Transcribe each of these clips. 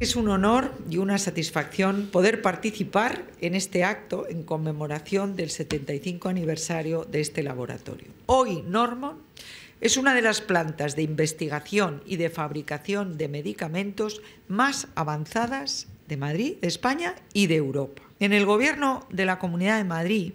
Es un honor y una satisfacción poder participar en este acto en conmemoración del 75 aniversario de este laboratorio. Hoy Norman es una de las plantas de investigación y de fabricación de medicamentos más avanzadas de Madrid, de España y de Europa. En el Gobierno de la Comunidad de Madrid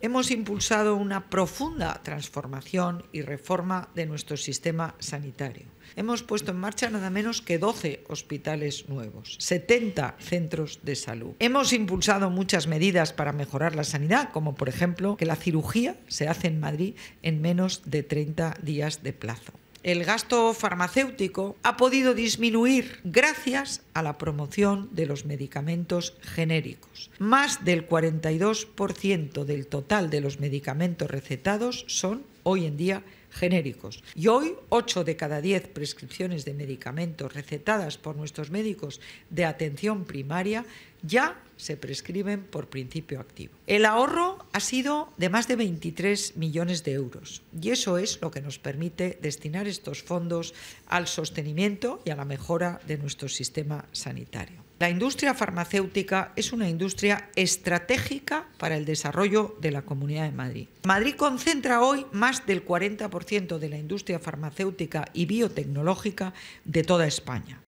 hemos impulsado una profunda transformación y reforma de nuestro sistema sanitario. Hemos puesto en marcha nada menos que 12 hospitales nuevos, 70 centros de salud. Hemos impulsado muchas medidas para mejorar la sanidad, como por ejemplo que la cirugía se hace en Madrid en menos de 30 días de plazo el gasto farmacéutico ha podido disminuir gracias a la promoción de los medicamentos genéricos. Más del 42% del total de los medicamentos recetados son hoy en día genéricos. Y hoy 8 de cada 10 prescripciones de medicamentos recetadas por nuestros médicos de atención primaria ya se prescriben por principio activo. El ahorro ha sido de más de 23 millones de euros y eso es lo que nos permite destinar estos fondos al sostenimiento y a la mejora de nuestro sistema sanitario. La industria farmacéutica es una industria estratégica para el desarrollo de la Comunidad de Madrid. Madrid concentra hoy más del 40% de la industria farmacéutica y biotecnológica de toda España.